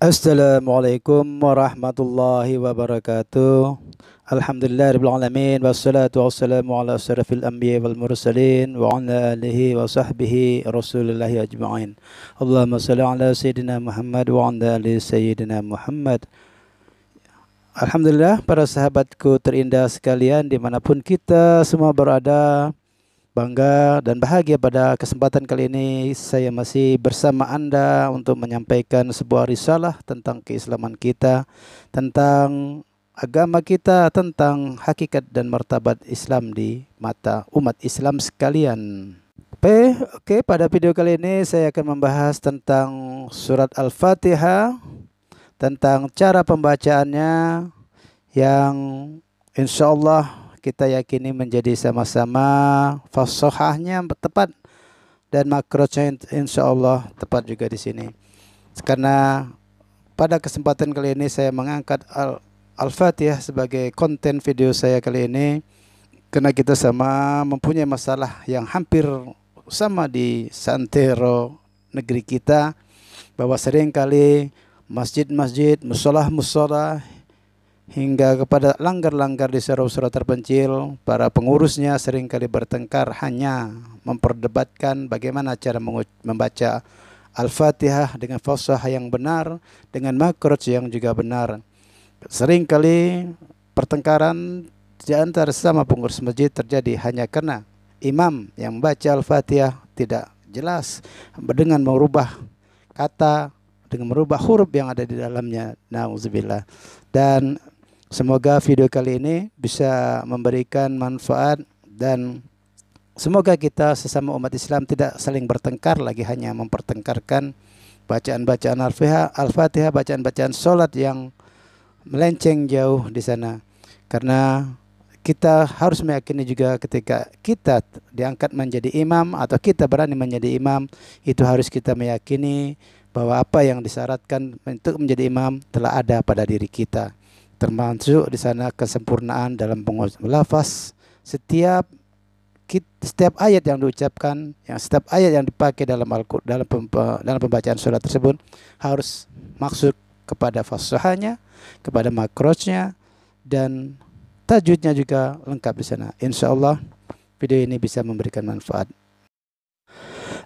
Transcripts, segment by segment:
Assalamualaikum warahmatullahi wabarakatuh. Alhamdulillahirrahmanirrahim. Wassalatu wassalamu ala asyrafil anbiya wal mursalin wa ala alihi wa sahbihi rasulillahi ajma'in. Allahumma salli ala Sayyidina Muhammad wa ala alihi Sayyidina Muhammad. Alhamdulillah para sahabatku terindah sekalian dimanapun kita semua berada bangga dan bahagia pada kesempatan kali ini saya masih bersama Anda untuk menyampaikan sebuah risalah tentang keislaman kita, tentang agama kita, tentang hakikat dan martabat Islam di mata umat Islam sekalian. P, oke pada video kali ini saya akan membahas tentang surat Al-Fatihah, tentang cara pembacaannya yang insya Allah kita yakini menjadi sama-sama fasohahnya tepat dan makrotnya insya Allah tepat juga di sini. Karena pada kesempatan kali ini saya mengangkat al Al-Fatihah sebagai konten video saya kali ini karena kita sama mempunyai masalah yang hampir sama di Santero negeri kita bahwa seringkali masjid-masjid, musolah-musolah hingga kepada langgar-langgar di surau-surau terpencil, para pengurusnya seringkali bertengkar hanya memperdebatkan bagaimana cara membaca Al-Fatihah dengan fasah yang benar, dengan makroj yang juga benar. Seringkali pertengkaran di antara sesama pengurus masjid terjadi hanya karena imam yang membaca Al-Fatihah tidak jelas dengan merubah kata dengan merubah huruf yang ada di dalamnya. Nauzubillah. Dan Semoga video kali ini bisa memberikan manfaat dan semoga kita sesama umat Islam tidak saling bertengkar lagi hanya mempertengkarkan bacaan-bacaan Al-Fatihah, bacaan-bacaan sholat yang melenceng jauh di sana. Karena kita harus meyakini juga ketika kita diangkat menjadi imam atau kita berani menjadi imam itu harus kita meyakini bahwa apa yang disyaratkan untuk menjadi imam telah ada pada diri kita termasuk di sana kesempurnaan dalam pengucapan lafaz setiap setiap ayat yang diucapkan yang setiap ayat yang dipakai dalam al dalam dalam pembacaan surat tersebut harus maksud kepada fasahnya kepada makrosnya dan tajwidnya juga lengkap di sana. insyaallah video ini bisa memberikan manfaat.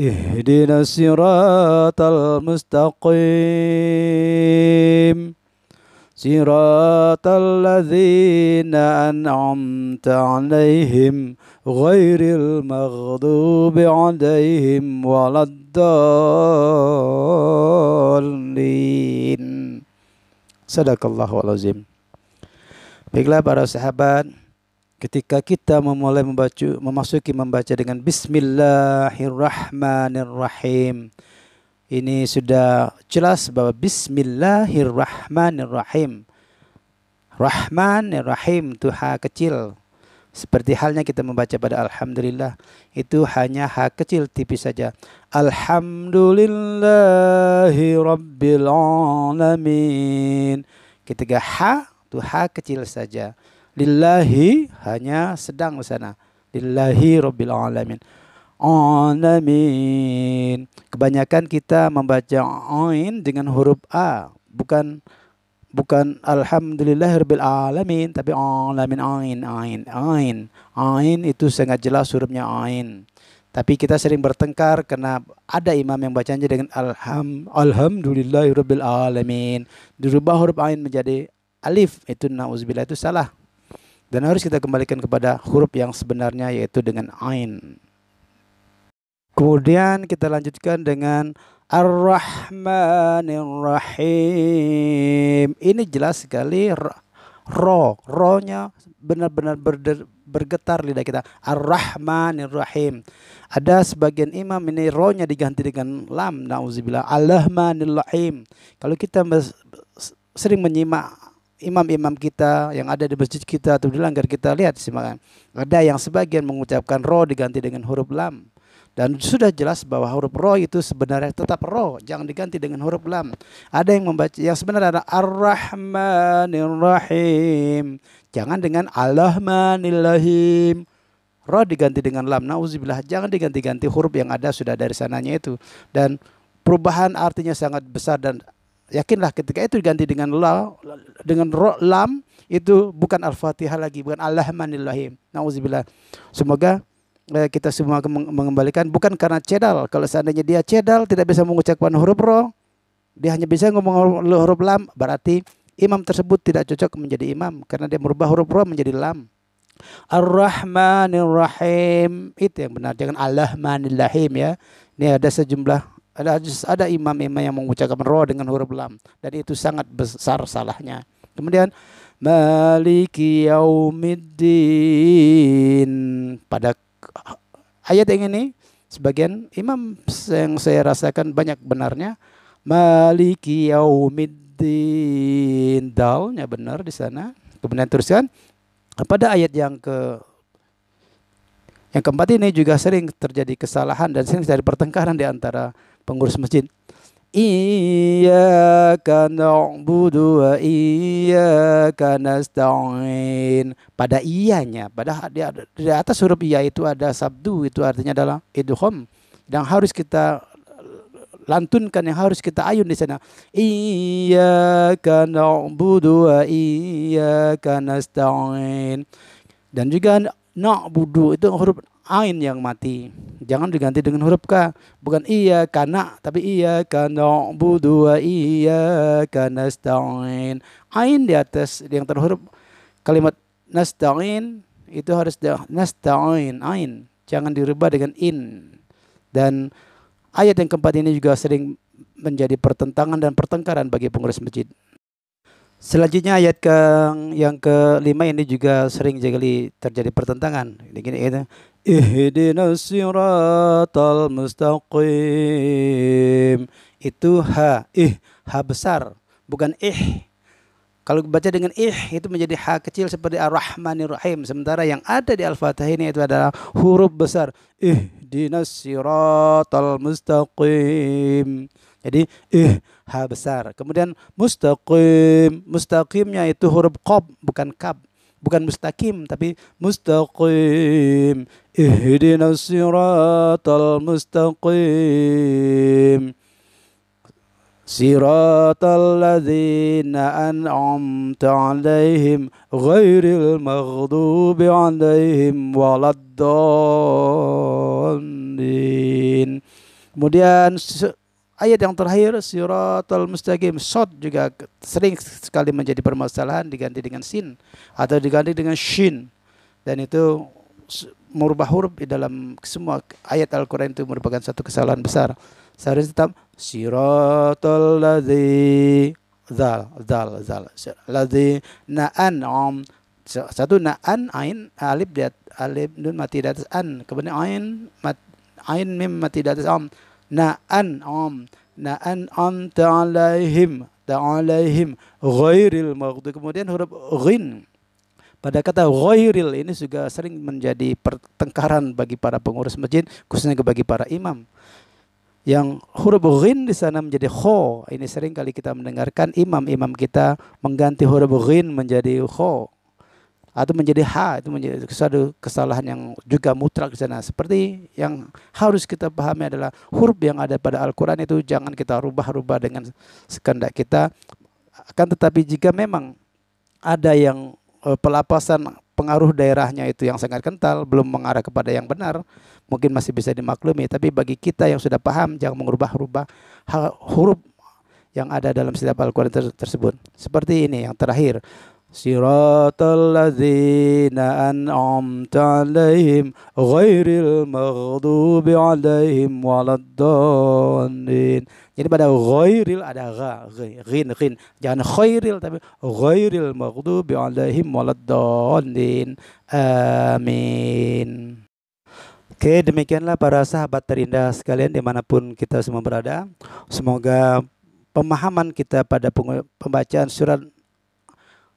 اهدنا الصراط المستقيم صراط الذين أنعمت عليهم غير المغضوب عليهم ولا الضالين صدق الله العظيم Baiklah para sahabat ketika kita memulai membaca memasuki membaca dengan bismillahirrahmanirrahim ini sudah jelas bahwa bismillahirrahmanirrahim rahmanirrahim itu kecil seperti halnya kita membaca pada Alhamdulillah itu hanya hak kecil tipis saja Alhamdulillahi Alamin ketiga H itu kecil saja lillahi hanya sedang di sana lillahi rabbil alamin alamin kebanyakan kita membaca ain dengan huruf a bukan bukan alhamdulillah rabbil alamin tapi alamin ain ain ain ain itu sangat jelas hurufnya ain tapi kita sering bertengkar karena ada imam yang bacanya dengan alham alhamdulillah rabbil alamin dirubah huruf ain menjadi alif itu nauzubillah itu salah dan harus kita kembalikan kepada huruf yang sebenarnya yaitu dengan ain. Kemudian kita lanjutkan dengan Ar-Rahmanir-Rahim. Ini jelas sekali ro. Ro-nya benar-benar bergetar lidah kita. Ar-Rahmanir-Rahim. Ada sebagian imam ini ro-nya diganti dengan lam. Nauzubillah. Ar-Rahmanir-Rahim. Kalau kita sering menyimak imam-imam kita yang ada di masjid kita atau di langgar kita lihat semangat ada yang sebagian mengucapkan roh diganti dengan huruf lam dan sudah jelas bahwa huruf roh itu sebenarnya tetap roh. jangan diganti dengan huruf lam ada yang membaca yang sebenarnya ada ar-rahmanir rahim jangan dengan al-rahmanir rahim ro diganti dengan lam nauzubillah jangan diganti-ganti huruf yang ada sudah dari sananya itu dan perubahan artinya sangat besar dan yakinlah ketika itu diganti dengan la dengan ro, lam itu bukan al-fatihah lagi bukan allahmanillahim nauzubillah semoga eh, kita semua mengembalikan bukan karena cedal kalau seandainya dia cedal tidak bisa mengucapkan huruf ro dia hanya bisa ngomong huruf lam berarti imam tersebut tidak cocok menjadi imam karena dia merubah huruf ro menjadi lam Ar-Rahmanir Rahim itu yang benar jangan Allahmanillahim ya ini ada sejumlah ada ada imam-imam yang mengucapkan roh dengan huruf lam dan itu sangat besar salahnya. Kemudian maliki yaumiddin pada ayat yang ini sebagian imam yang saya rasakan banyak benarnya maliki yaumiddin dalnya benar di sana. Kemudian teruskan pada ayat yang ke yang keempat ini juga sering terjadi kesalahan dan sering terjadi pertengkaran di antara pengurus masjid. Iyyaka na'budu wa iyyaka nasta'in. Pada iyanya, pada di, di atas huruf iya itu ada sabdu, itu artinya adalah idhom yang harus kita lantunkan yang harus kita ayun di sana. Iyyaka na'budu wa iyyaka nasta'in. Dan juga na'budu itu huruf ain yang mati. Jangan diganti dengan huruf k Bukan iya karena tapi iya karena budua iya karena stain. Ain di atas yang terhuruf kalimat nasta'in itu harus nasta'in ain. Jangan dirubah dengan in. Dan ayat yang keempat ini juga sering menjadi pertentangan dan pertengkaran bagi pengurus masjid. Selanjutnya ayat ke yang kelima ini juga sering jadi terjadi pertentangan. Ini gini itu. Ihdinas siratal mustaqim. Itu ha, ih, ha besar, bukan ih. Kalau baca dengan ih itu menjadi ha kecil seperti ar-Rahmanir Rahim. Sementara yang ada di Al-Fatihah ini itu adalah huruf besar. Ih dinasiratul mustaqim. Jadi ih ha besar. Kemudian mustaqim. Mustaqimnya itu huruf qab bukan kab. Bukan mustaqim tapi mustaqim. Ihdinas siratal mustaqim. صراط الذين أنعمت عليهم غير المغضوب عليهم ولا الضالين kemudian ayat yang terakhir siratal mustaqim sod juga sering sekali menjadi permasalahan diganti dengan sin atau diganti dengan shin dan itu merubah huruf di dalam semua ayat Al-Quran itu merupakan satu kesalahan besar seharusnya tetap siratal ladzi zal zal zal ladzi na'an om satu na'an ain alif dia alif nun mati di an kemudian ain mat, ain mim mati di atas om na'an om na'an om ta'alaihim ta'alaihim ghairil maghdubi kemudian huruf ghin pada kata ghairil ini juga sering menjadi pertengkaran bagi para pengurus masjid khususnya bagi para imam yang huruf ghin di sana menjadi kho. Ini sering kali kita mendengarkan imam-imam kita mengganti huruf ghin menjadi kho atau menjadi ha itu menjadi satu kesalahan yang juga mutlak di sana. Seperti yang harus kita pahami adalah huruf yang ada pada Al-Qur'an itu jangan kita rubah-rubah dengan sekendak kita. Akan tetapi jika memang ada yang eh, pelapasan pengaruh daerahnya itu yang sangat kental, belum mengarah kepada yang benar, mungkin masih bisa dimaklumi. Tapi bagi kita yang sudah paham, jangan mengubah-ubah huruf yang ada dalam setiap Al-Quran tersebut. Seperti ini yang terakhir. صراط الذين أنعمت عليهم غير المغضوب عليهم ولا الضالين jadi pada ghairil ada gha ghin ghin jangan khairil tapi ghairil maghdubi alaihim waladdallin amin Oke, demikianlah para sahabat terindah sekalian dimanapun kita semua berada. Semoga pemahaman kita pada pembacaan surat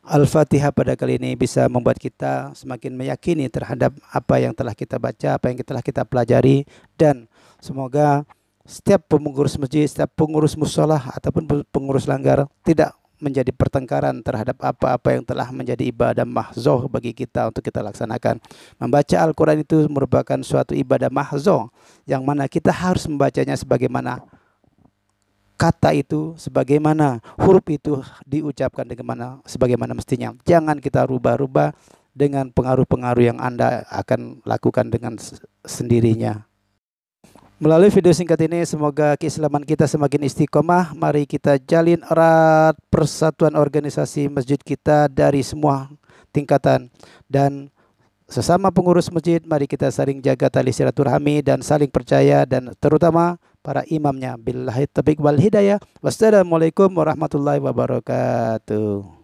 Al-Fatihah pada kali ini bisa membuat kita semakin meyakini terhadap apa yang telah kita baca, apa yang telah kita pelajari dan semoga setiap pengurus masjid, setiap pengurus musola ataupun pengurus langgar tidak menjadi pertengkaran terhadap apa-apa yang telah menjadi ibadah mahzoh bagi kita untuk kita laksanakan. Membaca Al-Quran itu merupakan suatu ibadah mahzoh yang mana kita harus membacanya sebagaimana kata itu sebagaimana huruf itu diucapkan mana sebagaimana mestinya. Jangan kita rubah-rubah dengan pengaruh-pengaruh yang Anda akan lakukan dengan sendirinya. Melalui video singkat ini semoga keislaman kita semakin istiqomah. Mari kita jalin erat persatuan organisasi masjid kita dari semua tingkatan dan sesama pengurus masjid mari kita saling jaga tali silaturahmi dan saling percaya dan terutama para imamnya. Billahi tabiq wal hidayah. Wassalamualaikum warahmatullahi wabarakatuh.